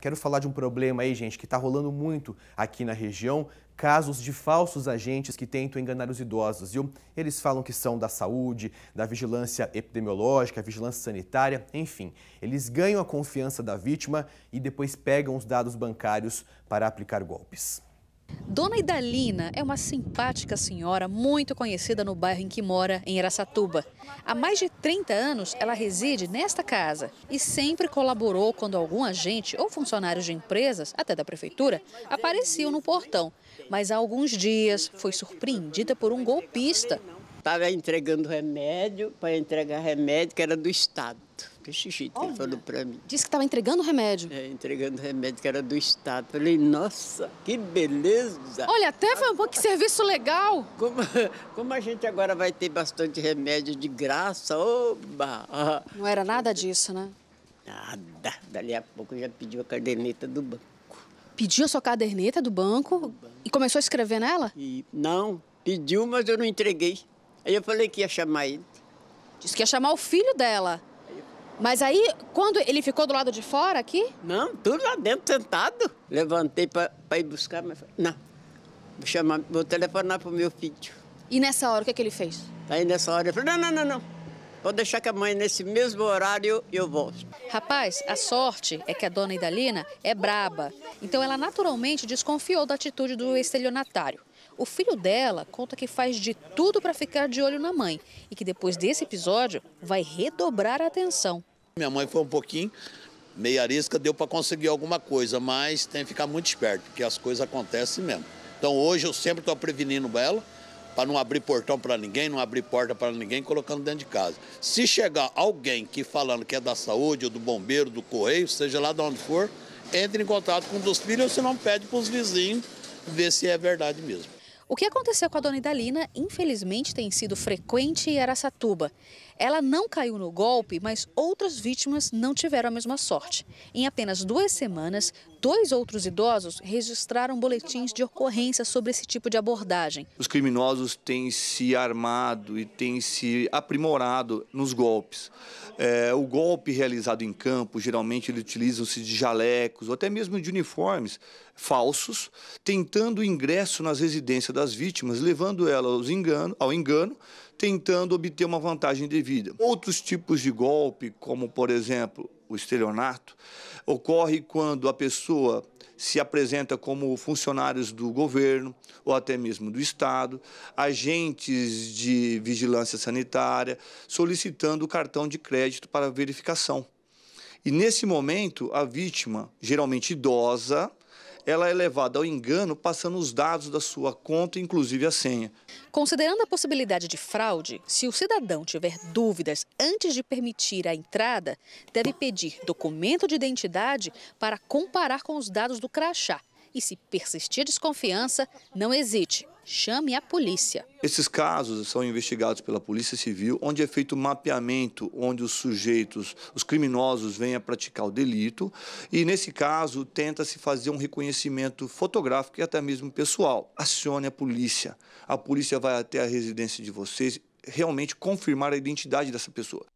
Quero falar de um problema aí, gente, que está rolando muito aqui na região, casos de falsos agentes que tentam enganar os idosos, viu? Eles falam que são da saúde, da vigilância epidemiológica, vigilância sanitária, enfim. Eles ganham a confiança da vítima e depois pegam os dados bancários para aplicar golpes. Dona Idalina é uma simpática senhora muito conhecida no bairro em que mora, em Aracatuba. Há mais de 30 anos, ela reside nesta casa e sempre colaborou quando algum agente ou funcionário de empresas, até da prefeitura, apareciam no portão. Mas há alguns dias foi surpreendida por um golpista Estava entregando remédio, para entregar remédio que era do Estado. Desse jeito Olha, ele falou para mim. Disse que estava entregando remédio. É, entregando remédio que era do Estado. Falei, nossa, que beleza. Olha, até foi um pouco, que serviço legal. Como, como a gente agora vai ter bastante remédio de graça, oba. Não era nada disso, né? Nada. Dali a pouco já pediu a caderneta do banco. Pediu a sua caderneta do banco, do banco. e começou a escrever nela? E, não, pediu, mas eu não entreguei. Aí eu falei que ia chamar ele. Disse que ia chamar o filho dela. Mas aí, quando ele ficou do lado de fora aqui? Não, tudo lá dentro, sentado. Levantei para ir buscar, mas falei, não, vou, chamar, vou telefonar pro meu filho. E nessa hora, o que, é que ele fez? Aí nessa hora, ele falou, não, não, não, não. Vou deixar que mãe nesse mesmo horário, eu volto. Rapaz, a sorte é que a dona Idalina é braba. Então ela naturalmente desconfiou da atitude do estelionatário. O filho dela conta que faz de tudo para ficar de olho na mãe e que depois desse episódio vai redobrar a atenção. Minha mãe foi um pouquinho meia arisca, deu para conseguir alguma coisa, mas tem que ficar muito esperto, porque as coisas acontecem mesmo. Então hoje eu sempre estou prevenindo ela para não abrir portão para ninguém, não abrir porta para ninguém, colocando dentro de casa. Se chegar alguém que falando que é da saúde, ou do bombeiro, do correio, seja lá de onde for, entre em contato com um dos filhos ou se não pede para os vizinhos ver se é verdade mesmo. O que aconteceu com a dona Idalina, infelizmente, tem sido frequente em Aracatuba. Ela não caiu no golpe, mas outras vítimas não tiveram a mesma sorte. Em apenas duas semanas, dois outros idosos registraram boletins de ocorrência sobre esse tipo de abordagem. Os criminosos têm se armado e têm se aprimorado nos golpes. É, o golpe realizado em campo, geralmente, eles utilizam-se de jalecos ou até mesmo de uniformes falsos, tentando ingresso nas residências das vítimas, levando ela aos engano, ao engano, tentando obter uma vantagem devida. Outros tipos de golpe, como por exemplo o estelionato, ocorre quando a pessoa se apresenta como funcionários do governo ou até mesmo do Estado, agentes de vigilância sanitária, solicitando o cartão de crédito para verificação. E nesse momento, a vítima, geralmente idosa, ela é levada ao engano passando os dados da sua conta, inclusive a senha. Considerando a possibilidade de fraude, se o cidadão tiver dúvidas antes de permitir a entrada, deve pedir documento de identidade para comparar com os dados do crachá. E se persistir desconfiança, não hesite chame a polícia. Esses casos são investigados pela Polícia Civil, onde é feito mapeamento, onde os sujeitos, os criminosos, vêm a praticar o delito. E, nesse caso, tenta-se fazer um reconhecimento fotográfico e até mesmo pessoal. Acione a polícia. A polícia vai até a residência de vocês realmente confirmar a identidade dessa pessoa.